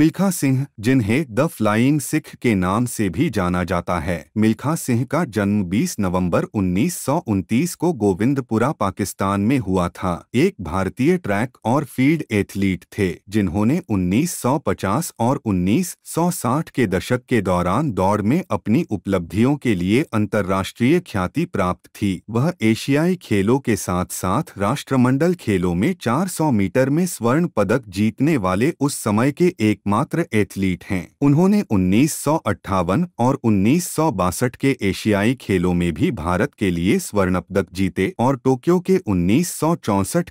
मिल्खा सिंह जिन्हें the flying Sikh के नाम से भी जाना जाता है मिल्खा सिंह का जन्म 20 नवंबर उन्नीस को गोविंदपुरा पाकिस्तान में हुआ था एक भारतीय ट्रैक और फील्ड एथलीट थे जिन्होंने 1950 और 1960 के दशक के दौरान दौड़ में अपनी उपलब्धियों के लिए अंतर्राष्ट्रीय ख्याति प्राप्त थी वह एशियाई खेलों के साथ साथ राष्ट्रमंडल खेलों में चार मीटर में स्वर्ण पदक जीतने वाले उस समय के एक एकमात्र एथलीट हैं उन्होंने उन्नीस और उन्नीस के एशियाई खेलों में भी भारत के लिए स्वर्ण पदक जीते और टोक्यो के उन्नीस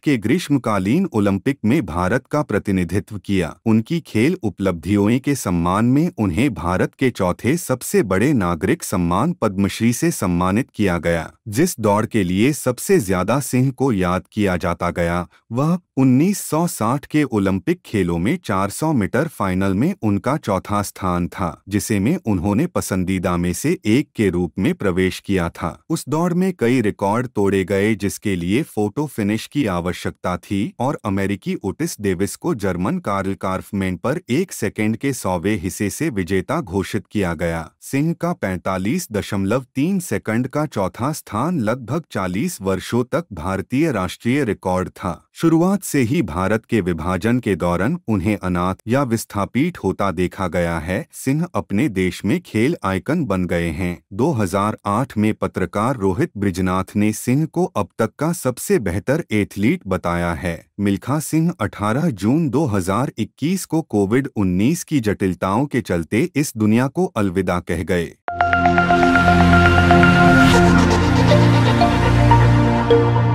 के ग्रीष्मकालीन ओलंपिक में भारत का प्रतिनिधित्व किया उनकी खेल उपलब्धियों के सम्मान में उन्हें भारत के चौथे सबसे बड़े नागरिक सम्मान पद्मश्री से सम्मानित किया गया जिस दौड़ के लिए सबसे ज्यादा सिंह को याद किया जाता गया वह 1960 के ओलंपिक खेलों में 400 मीटर फाइनल में उनका चौथा स्थान था जिसे में उन्होंने पसंदीदा में से एक के रूप में प्रवेश किया था उस दौड़ में कई रिकॉर्ड तोड़े गए जिसके लिए फोटो फिनिश की आवश्यकता थी और अमेरिकी ओटिस डेविस को जर्मन कार्ल कार्फमेन पर एक सेकेंड के सौवे हिस्से से विजेता घोषित किया गया सिंह का पैंतालीस दशमलव तीन सेकंड का चौथा स्थान लगभग 40 वर्षों तक भारतीय राष्ट्रीय रिकॉर्ड था शुरुआत से ही भारत के विभाजन के दौरान उन्हें अनाथ या विस्थापित होता देखा गया है सिंह अपने देश में खेल आइकन बन गए हैं 2008 में पत्रकार रोहित ब्रिजनाथ ने सिंह को अब तक का सबसे बेहतर एथलीट बताया है मिल्खा सिंह 18 जून 2021 को कोविड 19 की जटिलताओं के चलते इस दुनिया को अलविदा कह गए